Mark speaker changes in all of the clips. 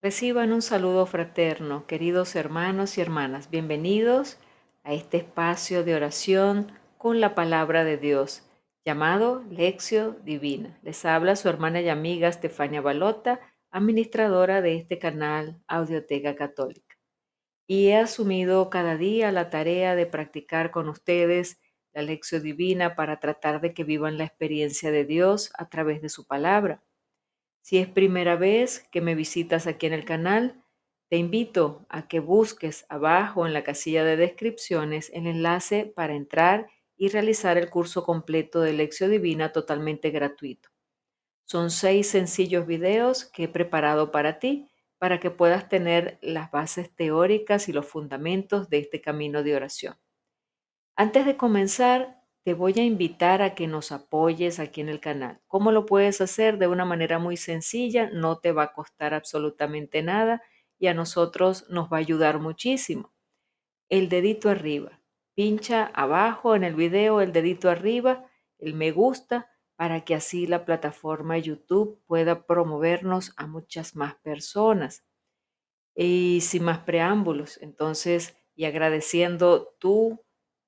Speaker 1: Reciban un saludo fraterno, queridos hermanos y hermanas. Bienvenidos a este espacio de oración con la palabra de Dios, llamado Lexio Divina. Les habla su hermana y amiga Estefania Balota, administradora de este canal Audioteca Católica. Y he asumido cada día la tarea de practicar con ustedes la Lección Divina para tratar de que vivan la experiencia de Dios a través de su palabra si es primera vez que me visitas aquí en el canal, te invito a que busques abajo en la casilla de descripciones el enlace para entrar y realizar el curso completo de Lección Divina totalmente gratuito. Son seis sencillos videos que he preparado para ti para que puedas tener las bases teóricas y los fundamentos de este camino de oración. Antes de comenzar, te voy a invitar a que nos apoyes aquí en el canal. ¿Cómo lo puedes hacer? De una manera muy sencilla, no te va a costar absolutamente nada y a nosotros nos va a ayudar muchísimo. El dedito arriba, pincha abajo en el video, el dedito arriba, el me gusta, para que así la plataforma YouTube pueda promovernos a muchas más personas. Y sin más preámbulos, entonces, y agradeciendo tu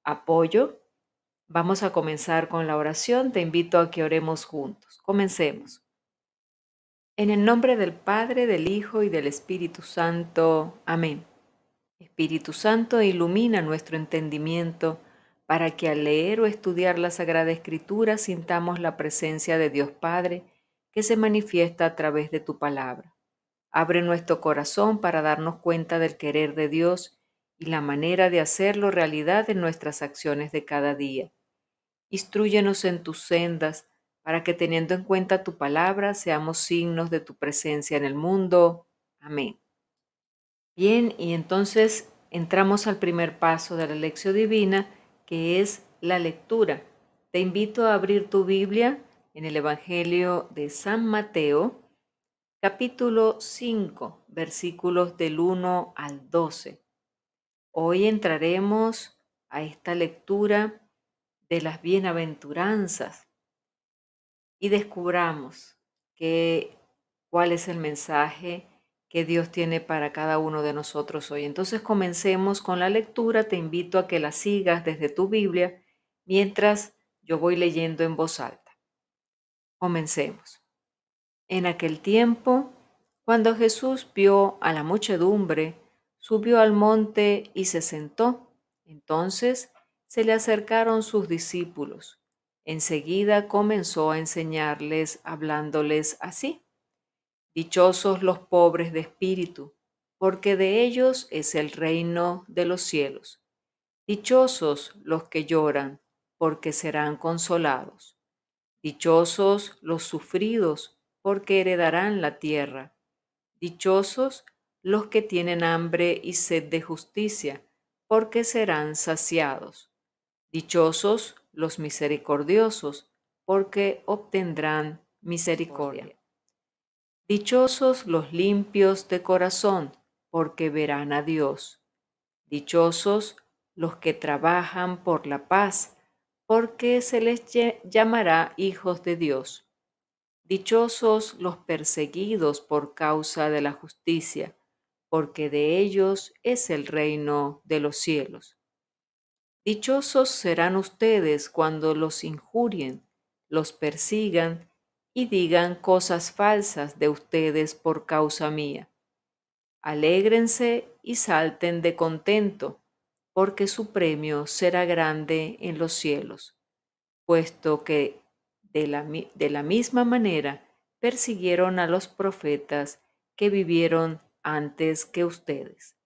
Speaker 1: apoyo, Vamos a comenzar con la oración. Te invito a que oremos juntos. Comencemos. En el nombre del Padre, del Hijo y del Espíritu Santo. Amén. Espíritu Santo, ilumina nuestro entendimiento para que al leer o estudiar la Sagrada Escritura sintamos la presencia de Dios Padre que se manifiesta a través de tu palabra. Abre nuestro corazón para darnos cuenta del querer de Dios y la manera de hacerlo realidad en nuestras acciones de cada día. Instruyenos en tus sendas, para que teniendo en cuenta tu palabra seamos signos de tu presencia en el mundo. Amén. Bien, y entonces entramos al primer paso de la lección divina, que es la lectura. Te invito a abrir tu Biblia en el Evangelio de San Mateo, capítulo 5, versículos del 1 al 12. Hoy entraremos a esta lectura de las bienaventuranzas y descubramos que, cuál es el mensaje que Dios tiene para cada uno de nosotros hoy. Entonces comencemos con la lectura. Te invito a que la sigas desde tu Biblia mientras yo voy leyendo en voz alta. Comencemos. En aquel tiempo, cuando Jesús vio a la muchedumbre, subió al monte y se sentó. Entonces se le acercaron sus discípulos. Enseguida comenzó a enseñarles hablándoles así. Dichosos los pobres de espíritu, porque de ellos es el reino de los cielos. Dichosos los que lloran, porque serán consolados. Dichosos los sufridos, porque heredarán la tierra. Dichosos los que tienen hambre y sed de justicia, porque serán saciados. Dichosos los misericordiosos, porque obtendrán misericordia. Dichosos los limpios de corazón, porque verán a Dios. Dichosos los que trabajan por la paz, porque se les llamará hijos de Dios. Dichosos los perseguidos por causa de la justicia, porque de ellos es el reino de los cielos. Dichosos serán ustedes cuando los injurien, los persigan y digan cosas falsas de ustedes por causa mía. Alégrense y salten de contento, porque su premio será grande en los cielos, puesto que de la, de la misma manera persiguieron a los profetas que vivieron antes que ustedes.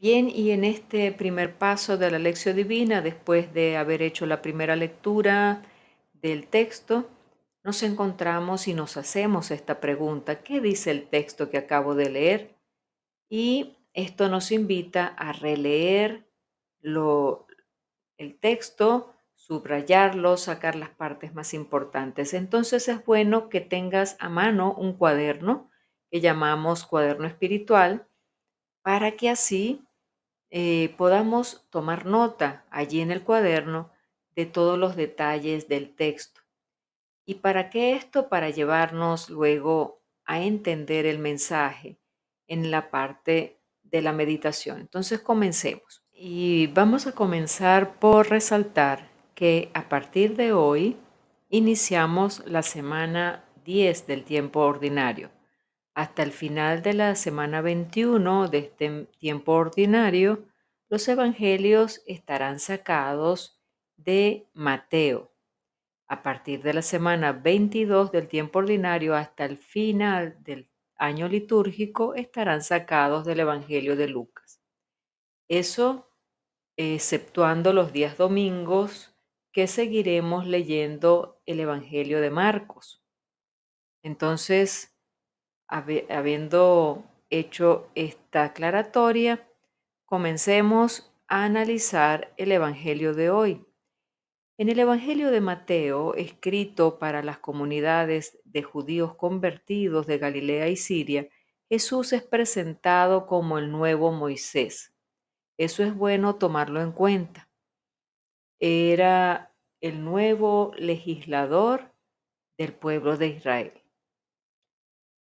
Speaker 1: Bien, y en este primer paso de la lección divina, después de haber hecho la primera lectura del texto, nos encontramos y nos hacemos esta pregunta, ¿qué dice el texto que acabo de leer? Y esto nos invita a releer lo, el texto, subrayarlo, sacar las partes más importantes. Entonces es bueno que tengas a mano un cuaderno que llamamos cuaderno espiritual para que así eh, podamos tomar nota allí en el cuaderno de todos los detalles del texto. ¿Y para qué esto? Para llevarnos luego a entender el mensaje en la parte de la meditación. Entonces comencemos. Y vamos a comenzar por resaltar que a partir de hoy iniciamos la semana 10 del tiempo ordinario. Hasta el final de la semana 21 de este tiempo ordinario, los evangelios estarán sacados de Mateo. A partir de la semana 22 del tiempo ordinario hasta el final del año litúrgico estarán sacados del Evangelio de Lucas. Eso exceptuando los días domingos que seguiremos leyendo el Evangelio de Marcos. Entonces, habiendo hecho esta aclaratoria, comencemos a analizar el Evangelio de hoy. En el Evangelio de Mateo, escrito para las comunidades de judíos convertidos de Galilea y Siria, Jesús es presentado como el nuevo Moisés. Eso es bueno tomarlo en cuenta. Era el nuevo legislador del pueblo de Israel.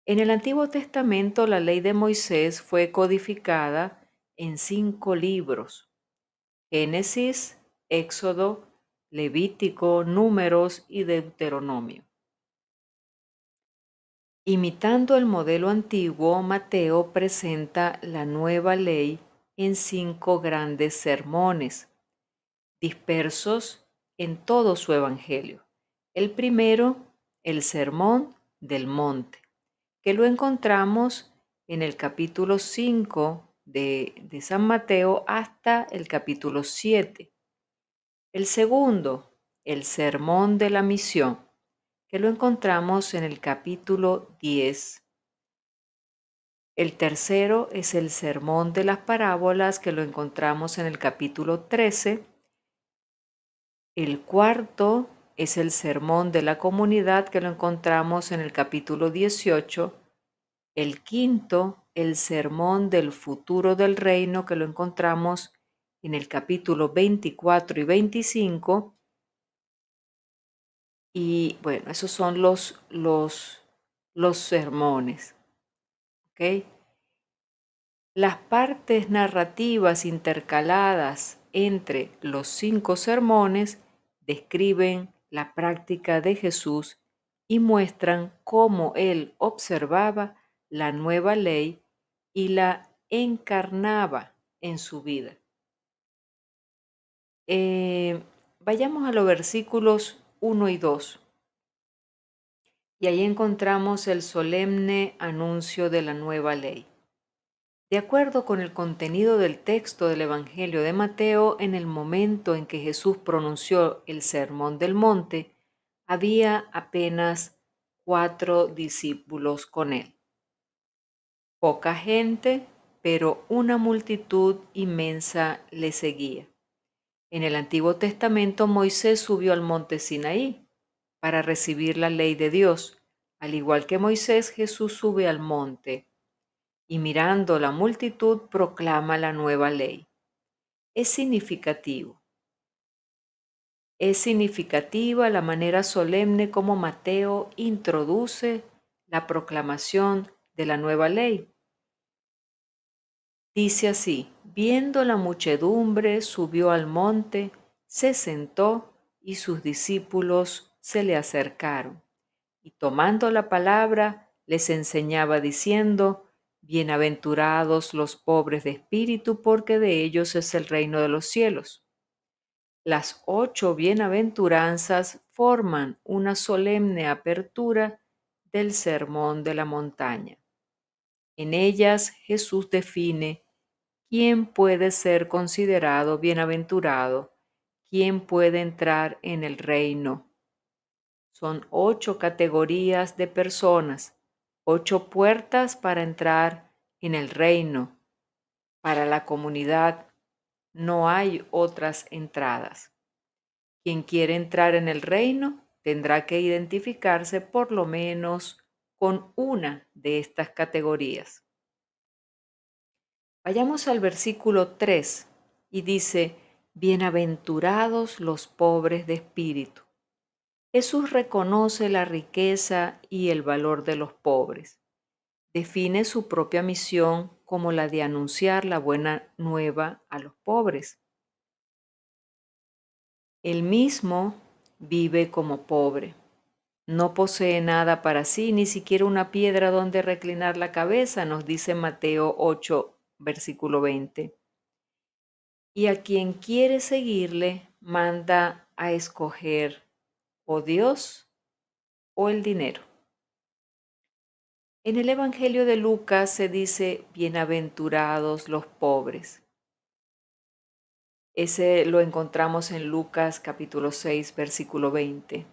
Speaker 1: En el Antiguo Testamento la ley de Moisés fue codificada en cinco libros, Génesis, Éxodo, Levítico, Números y Deuteronomio. Imitando el modelo antiguo, Mateo presenta la nueva ley en cinco grandes sermones, dispersos en todo su evangelio. El primero, el sermón del monte que lo encontramos en el capítulo 5 de, San Mateo hasta el capítulo 7. El segundo, el Sermón de la Misión, que lo encontramos en el capítulo 10. El tercero es el Sermón de las Parábolas, que lo encontramos en el capítulo 13. El cuarto es el sermón de la comunidad que lo encontramos en el capítulo 18. El quinto, el sermón del futuro del reino que lo encontramos en el capítulo 24 y 25. Y bueno, esos son los, los, los sermones. ¿okay? Las partes narrativas intercaladas entre los cinco sermones describen la práctica de Jesús y muestran cómo él observaba la nueva ley y la encarnaba en su vida. Eh, vayamos a los versículos 1 y 2. Y ahí encontramos el solemne anuncio de la nueva ley de acuerdo con el contenido del texto del Evangelio de Mateo, en el momento en que Jesús pronunció el Sermón del Monte, había apenas cuatro discípulos con él. Poca gente, pero una multitud inmensa le seguía. En el Antiguo Testamento Moisés subió al monte Sinaí para recibir la ley de Dios. Al igual que Moisés, Jesús sube al monte y mirando la multitud proclama la nueva ley. Es significativo. Es significativa la manera solemne como Mateo introduce la proclamación de la nueva ley. Dice así, viendo la muchedumbre, subió al monte, se sentó y sus discípulos se le acercaron. Y tomando la palabra, les enseñaba diciendo, Bienaventurados los pobres de espíritu, porque de ellos es el reino de los cielos. Las ocho bienaventuranzas forman una solemne apertura del Sermón de la Montaña. En ellas Jesús define quién puede ser considerado bienaventurado, quién puede entrar en el reino. Son ocho categorías de personas ocho puertas para entrar en el reino. Para la comunidad no hay otras entradas. Quien quiere entrar en el reino tendrá que identificarse por lo menos con una de estas categorías. Vayamos al versículo 3 y dice, Bienaventurados los pobres de espíritu, Jesús reconoce la riqueza y el valor de los pobres. Define su propia misión como la de anunciar la buena nueva a los pobres. Él mismo vive como pobre. No posee nada para sí, ni siquiera una piedra donde reclinar la cabeza, nos dice Mateo 8, versículo 20. Y a quien quiere seguirle, manda a escoger o Dios o el dinero. En el Evangelio de Lucas se dice, bienaventurados los pobres. Ese lo encontramos en Lucas capítulo 6, versículo 20.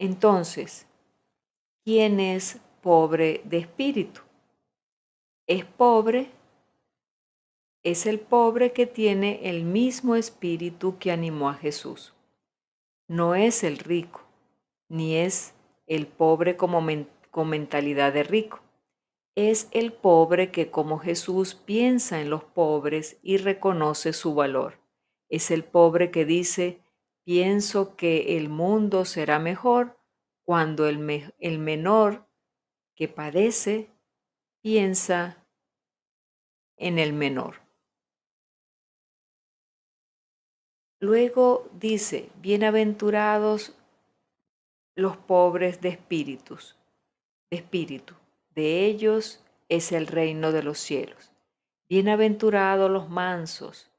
Speaker 1: Entonces, ¿quién es pobre de espíritu? Es pobre es el pobre que tiene el mismo espíritu que animó a Jesús. No es el rico, ni es el pobre con mentalidad de rico. Es el pobre que como Jesús piensa en los pobres y reconoce su valor. Es el pobre que dice, pienso que el mundo será mejor cuando el menor que padece piensa en el menor. Luego dice, bienaventurados los pobres de espíritus, de espíritu, de ellos es el reino de los cielos. Bienaventurados los mansos,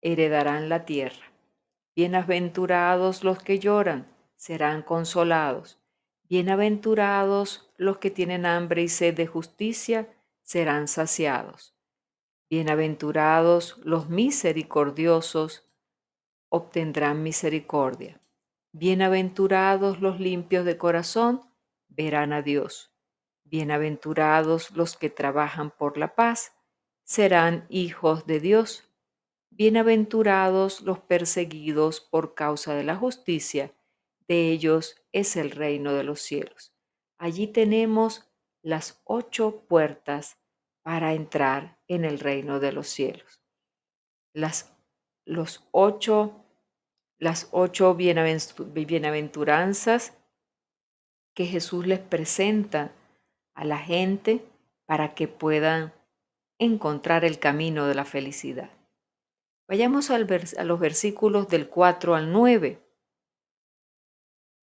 Speaker 1: heredarán la tierra. Bienaventurados los que lloran, serán consolados. Bienaventurados los que tienen hambre y sed de justicia, serán saciados. Bienaventurados los misericordiosos, obtendrán misericordia. Bienaventurados los limpios de corazón, verán a Dios. Bienaventurados los que trabajan por la paz, serán hijos de Dios. Bienaventurados los perseguidos por causa de la justicia, de ellos es el reino de los cielos. Allí tenemos las ocho puertas para entrar en el reino de los cielos. Las, los ocho las ocho bienaventuranzas que Jesús les presenta a la gente para que puedan encontrar el camino de la felicidad. Vayamos a los versículos del 4 al 9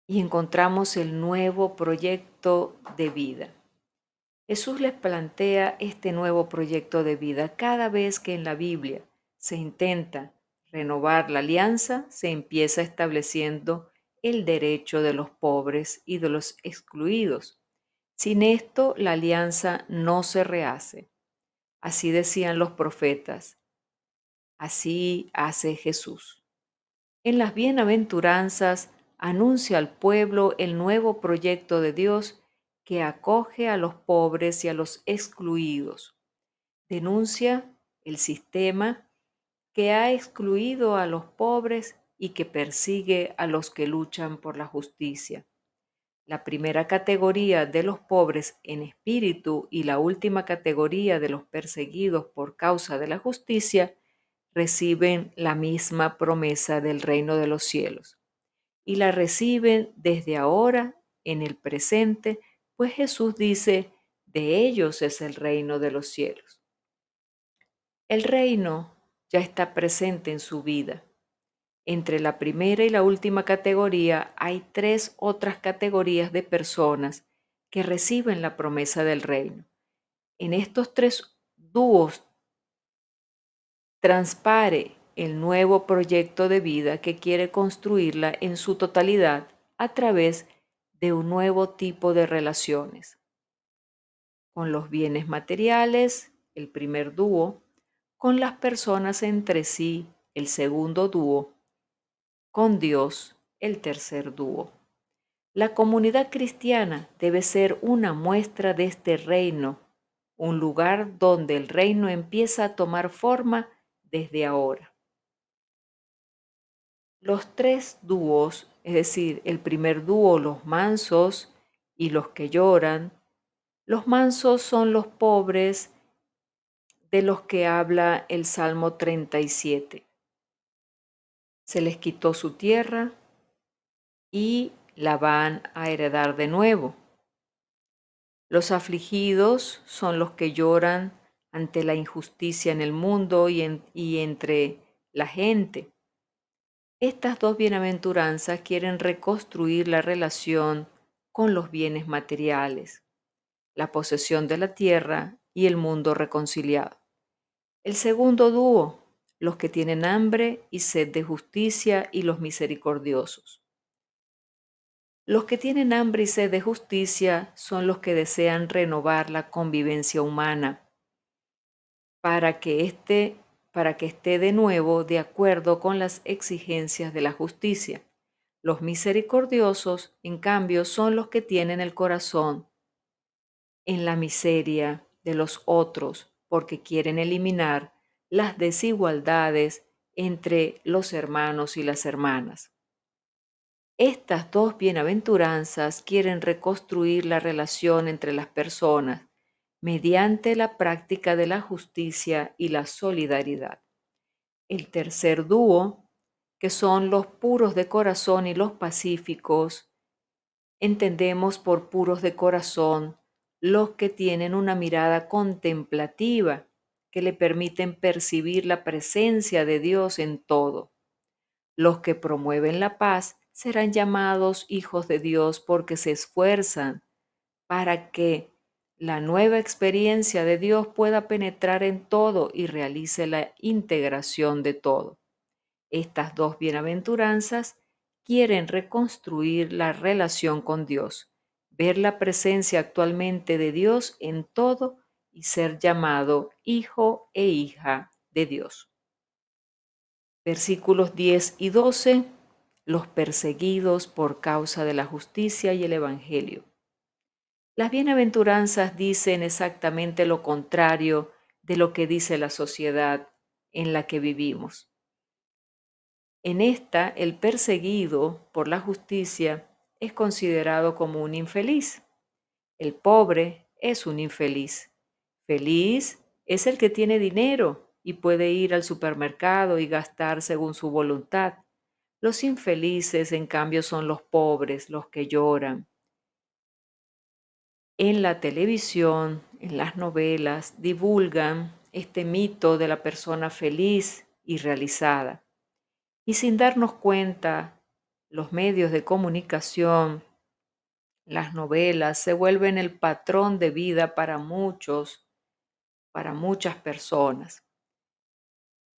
Speaker 1: y encontramos el nuevo proyecto de vida. Jesús les plantea este nuevo proyecto de vida cada vez que en la Biblia se intenta renovar la alianza se empieza estableciendo el derecho de los pobres y de los excluidos. Sin esto la alianza no se rehace. Así decían los profetas. Así hace Jesús. En las bienaventuranzas anuncia al pueblo el nuevo proyecto de Dios que acoge a los pobres y a los excluidos. Denuncia el sistema que ha excluido a los pobres y que persigue a los que luchan por la justicia. La primera categoría de los pobres en espíritu y la última categoría de los perseguidos por causa de la justicia reciben la misma promesa del reino de los cielos. Y la reciben desde ahora, en el presente, pues Jesús dice, de ellos es el reino de los cielos. El reino ya está presente en su vida. Entre la primera y la última categoría hay tres otras categorías de personas que reciben la promesa del reino. En estos tres dúos transpare el nuevo proyecto de vida que quiere construirla en su totalidad a través de un nuevo tipo de relaciones. Con los bienes materiales, el primer dúo, con las personas entre sí, el segundo dúo, con Dios, el tercer dúo. La comunidad cristiana debe ser una muestra de este reino, un lugar donde el reino empieza a tomar forma desde ahora. Los tres dúos, es decir, el primer dúo, los mansos y los que lloran, los mansos son los pobres de los que habla el Salmo 37. Se les quitó su tierra y la van a heredar de nuevo. Los afligidos son los que lloran ante la injusticia en el mundo y, y entre la gente. Estas dos bienaventuranzas quieren reconstruir la relación con los bienes materiales, la posesión de la tierra y el mundo reconciliado. El segundo dúo, los que tienen hambre y sed de justicia y los misericordiosos. Los que tienen hambre y sed de justicia son los que desean renovar la convivencia humana para que este, para que esté de nuevo de acuerdo con las exigencias de la justicia. Los misericordiosos, en cambio, son los que tienen el corazón en la miseria de los otros, porque quieren eliminar las desigualdades entre los hermanos y las hermanas. Estas dos bienaventuranzas quieren reconstruir la relación entre las personas mediante la práctica de la justicia y la solidaridad. El tercer dúo, que son los puros de corazón y los pacíficos, entendemos por puros de corazón los que tienen una mirada contemplativa que le permiten percibir la presencia de Dios en todo. Los que promueven la paz serán llamados hijos de Dios porque se esfuerzan para que la nueva experiencia de Dios pueda penetrar en todo y realice la integración de todo. Estas dos bienaventuranzas quieren reconstruir la relación con Dios ver la presencia actualmente de Dios en todo y ser llamado hijo e hija de Dios. Versículos 10 y 12, los perseguidos por causa de la justicia y el Evangelio. Las bienaventuranzas dicen exactamente lo contrario de lo que dice la sociedad en la que vivimos. En esta, el perseguido por la justicia es considerado como un infeliz. El pobre es un infeliz. Feliz es el que tiene dinero y puede ir al supermercado y gastar según su voluntad. Los infelices, en cambio, son los pobres, los que lloran. En la televisión, en las novelas, divulgan este mito de la persona feliz y realizada. Y sin darnos cuenta, los medios de comunicación, las novelas, se vuelven el patrón de vida para muchos, para muchas personas.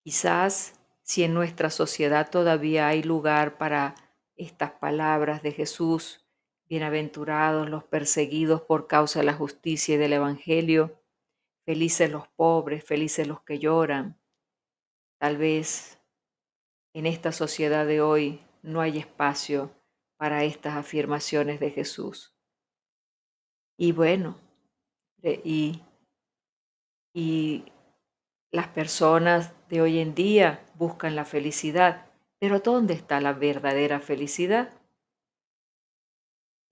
Speaker 1: Quizás si en nuestra sociedad todavía hay lugar para estas palabras de Jesús, bienaventurados los perseguidos por causa de la justicia y del Evangelio, felices los pobres, felices los que lloran. Tal vez en esta sociedad de hoy no hay espacio para estas afirmaciones de Jesús. Y bueno, y, y las personas de hoy en día buscan la felicidad, pero ¿dónde está la verdadera felicidad?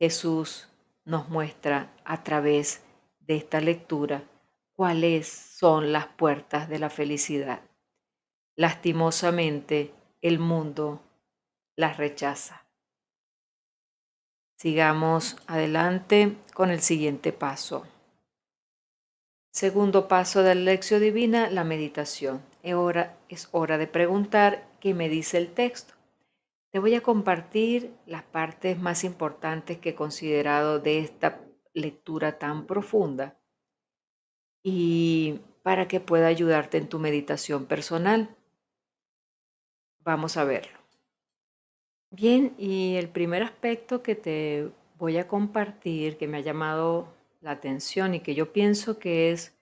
Speaker 1: Jesús nos muestra a través de esta lectura cuáles son las puertas de la felicidad. Lastimosamente, el mundo las rechaza. Sigamos adelante con el siguiente paso. Segundo paso de la lección divina, la meditación. Es hora de preguntar qué me dice el texto. Te voy a compartir las partes más importantes que he considerado de esta lectura tan profunda y para que pueda ayudarte en tu meditación personal. Vamos a verlo. Bien, y el primer aspecto que te voy a compartir, que me ha llamado la atención y que yo pienso que es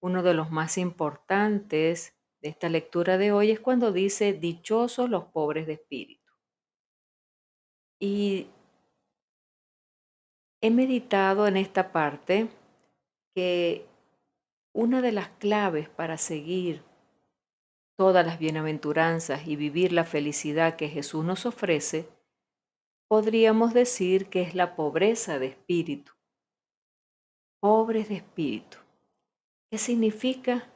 Speaker 1: uno de los más importantes de esta lectura de hoy, es cuando dice, dichosos los pobres de espíritu. Y he meditado en esta parte que una de las claves para seguir todas las bienaventuranzas y vivir la felicidad que Jesús nos ofrece, podríamos decir que es la pobreza de espíritu. Pobres de espíritu. ¿Qué significa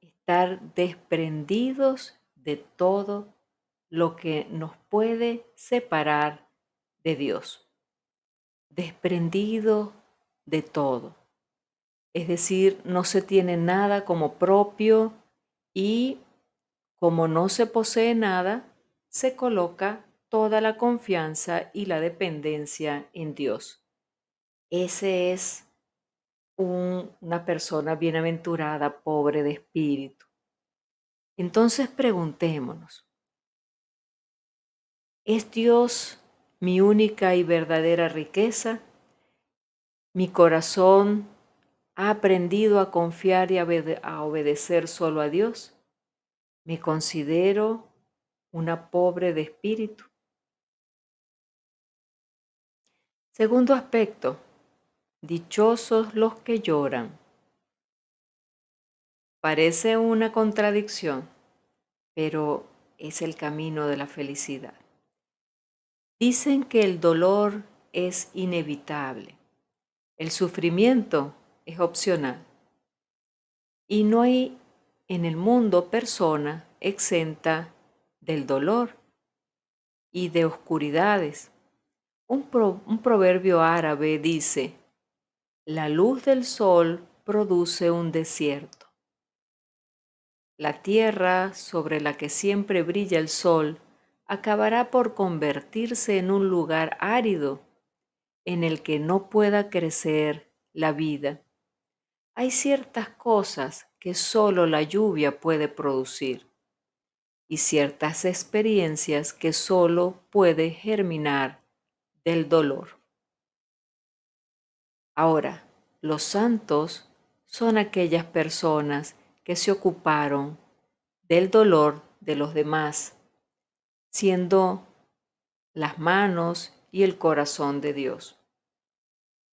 Speaker 1: estar desprendidos de todo lo que nos puede separar de Dios? Desprendido de todo. Es decir, no se tiene nada como propio y como no se posee nada, se coloca toda la confianza y la dependencia en Dios. Ese es una persona bienaventurada, pobre de espíritu. Entonces preguntémonos, ¿es Dios mi única y verdadera riqueza? Mi corazón ha aprendido a confiar y a obedecer solo a Dios. Me considero una pobre de espíritu. Segundo aspecto, dichosos los que lloran. Parece una contradicción, pero es el camino de la felicidad. Dicen que el dolor es inevitable, el sufrimiento es opcional y no hay en el mundo persona exenta del dolor y de oscuridades. Un, proverbio árabe dice, la luz del sol produce un desierto. La tierra sobre la que siempre brilla el sol acabará por convertirse en un lugar árido en el que no pueda crecer la vida. Hay ciertas cosas que solo la lluvia puede producir y ciertas experiencias que solo puede germinar del dolor. Ahora, los santos son aquellas personas que se ocuparon del dolor de los demás, siendo las manos y el corazón de Dios.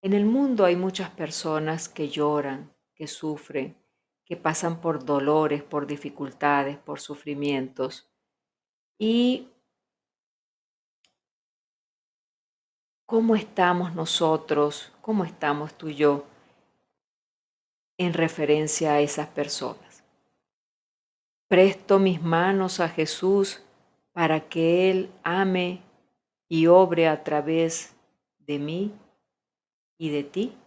Speaker 1: En el mundo hay muchas personas que lloran, que sufren, que pasan por dolores, por dificultades, por sufrimientos. Y cómo estamos nosotros, cómo estamos tú y yo en referencia a esas personas. Presto mis manos a Jesús para que Él ame y obre a través de mí y de ti.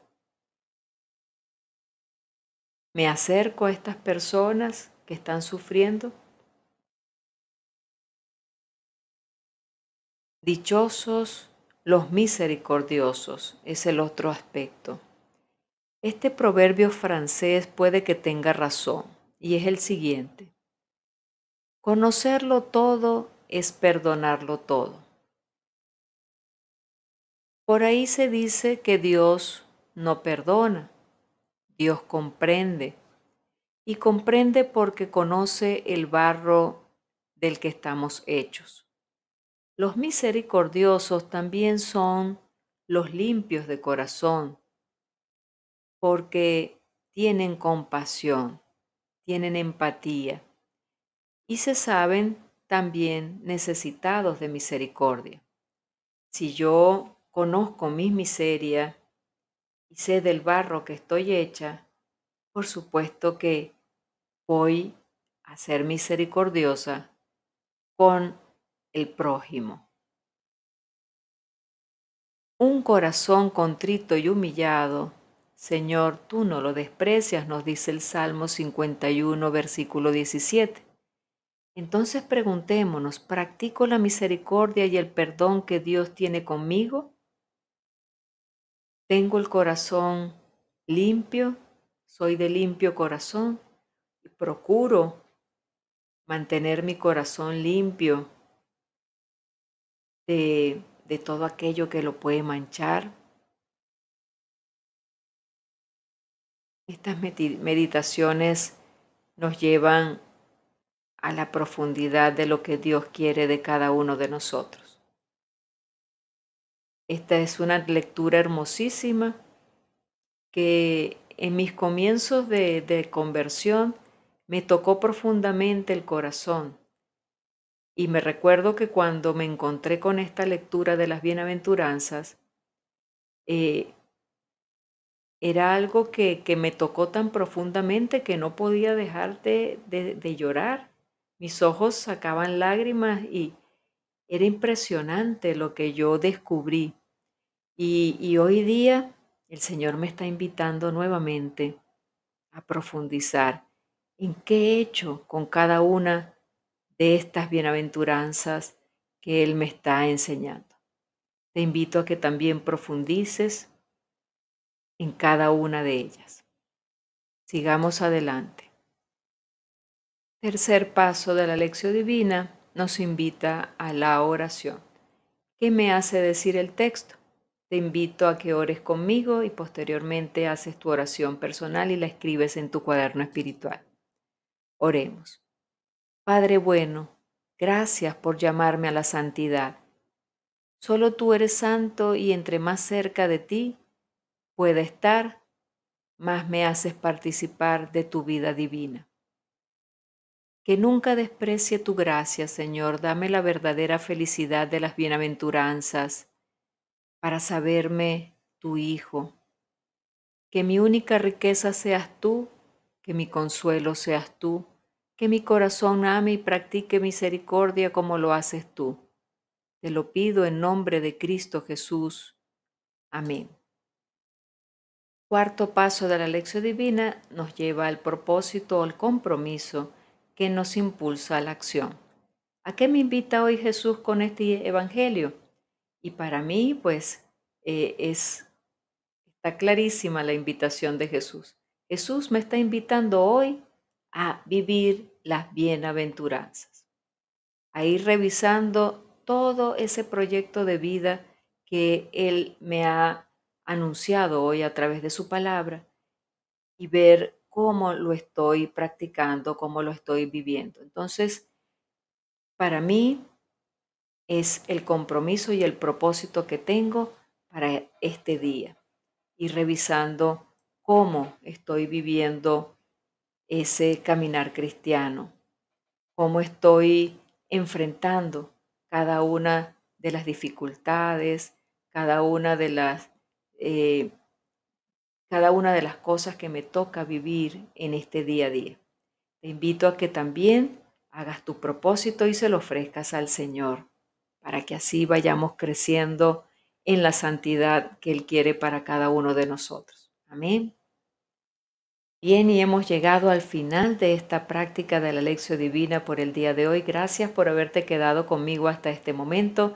Speaker 1: Me acerco a estas personas que están sufriendo. Dichosos los misericordiosos es el otro aspecto. Este proverbio francés puede que tenga razón y es el siguiente. Conocerlo todo es perdonarlo todo. Por ahí se dice que Dios no perdona, Dios comprende y comprende porque conoce el barro del que estamos hechos. Los misericordiosos también son los limpios de corazón, porque tienen compasión, tienen empatía y se saben también necesitados de misericordia. Si yo conozco mis miserias y sé del barro que estoy hecha, por supuesto que voy a ser misericordiosa con el prójimo. Un corazón contrito y humillado, Señor, tú no lo desprecias, nos dice el Salmo 51, versículo 17. Entonces preguntémonos, ¿practico la misericordia y el perdón que Dios tiene conmigo? Tengo el corazón limpio, soy de limpio corazón y procuro mantener mi corazón limpio de, de todo aquello que lo puede manchar. Estas meditaciones nos llevan a la profundidad de lo que Dios quiere de cada uno de nosotros. Esta es una lectura hermosísima que en mis comienzos de, de, conversión me tocó profundamente el corazón. Y me recuerdo que cuando me encontré con esta lectura de las bienaventuranzas, eh, era algo que, que, me tocó tan profundamente que no podía dejar de llorar. Mis ojos sacaban lágrimas y, era impresionante lo que yo descubrí. Y, hoy día el Señor me está invitando nuevamente a profundizar en qué he hecho con cada una de estas bienaventuranzas que Él me está enseñando. Te invito a que también profundices en cada una de ellas. Sigamos adelante. Tercer paso de la lección divina nos invita a la oración. ¿Qué me hace decir el texto? Te invito a que ores conmigo y posteriormente haces tu oración personal y la escribes en tu cuaderno espiritual. Oremos. Padre bueno, gracias por llamarme a la santidad. Solo tú eres santo y entre más cerca de ti pueda estar, más me haces participar de tu vida divina. Que nunca desprecie tu gracia, Señor. Dame la verdadera felicidad de las bienaventuranzas para saberme tu Hijo. Que mi única riqueza seas tú, que mi consuelo seas tú, que mi corazón ame y practique misericordia como lo haces tú. Te lo pido en nombre de Cristo Jesús. Amén. Cuarto paso de la lección divina nos lleva al propósito o al compromiso que nos impulsa a la acción. ¿A qué me invita hoy Jesús con este Evangelio? Y para mí, pues, eh, es, está clarísima la invitación de Jesús. Jesús me está invitando hoy a vivir las bienaventuranzas, a ir revisando todo ese proyecto de vida que Él me ha anunciado hoy a través de su palabra y ver cómo lo estoy practicando, cómo lo estoy viviendo. Entonces, para mí es el compromiso y el propósito que tengo para este día y revisando cómo estoy viviendo ese caminar cristiano, cómo estoy enfrentando cada una de las dificultades, cada una de las eh, cada una de las cosas que me toca vivir en este día a día. Te invito a que también hagas tu propósito y se lo ofrezcas al Señor, para que así vayamos creciendo en la santidad que Él quiere para cada uno de nosotros. Amén. Bien, y hemos llegado al final de esta práctica de la lección divina por el día de hoy. Gracias por haberte quedado conmigo hasta este momento.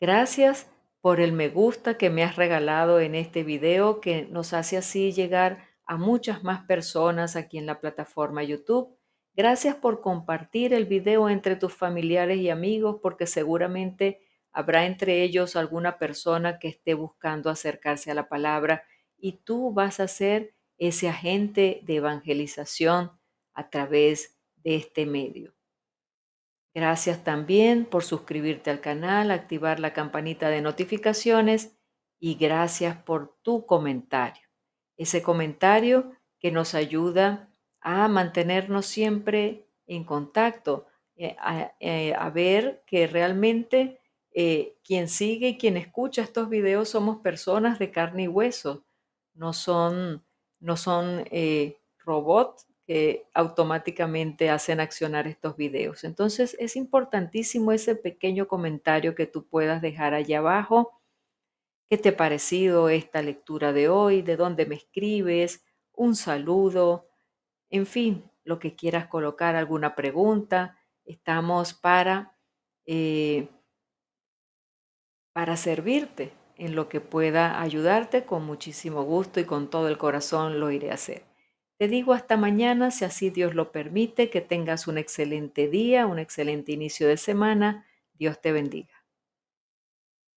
Speaker 1: Gracias por el me gusta que me has regalado en este video que nos hace así llegar a muchas más personas aquí en la plataforma YouTube. Gracias por compartir el video entre tus familiares y amigos porque seguramente habrá entre ellos alguna persona que esté buscando acercarse a la palabra y tú vas a ser ese agente de evangelización a través de este medio. Gracias también por suscribirte al canal, activar la campanita de notificaciones y gracias por tu comentario. Ese comentario que nos ayuda a mantenernos siempre en contacto, eh, eh, a, ver que realmente eh, quien sigue y quien escucha estos videos somos personas de carne y hueso, no son, no son robots que automáticamente hacen accionar estos videos. Entonces es importantísimo ese pequeño comentario que tú puedas dejar allá abajo. ¿Qué te ha parecido esta lectura de hoy? ¿De dónde me escribes? Un saludo. En fin, lo que quieras colocar, alguna pregunta. Estamos para, eh, para servirte en lo que pueda ayudarte. Con muchísimo gusto y con todo el corazón lo iré a hacer. Te digo hasta mañana, si así Dios lo permite, que tengas un excelente día, un excelente inicio de semana. Dios te bendiga.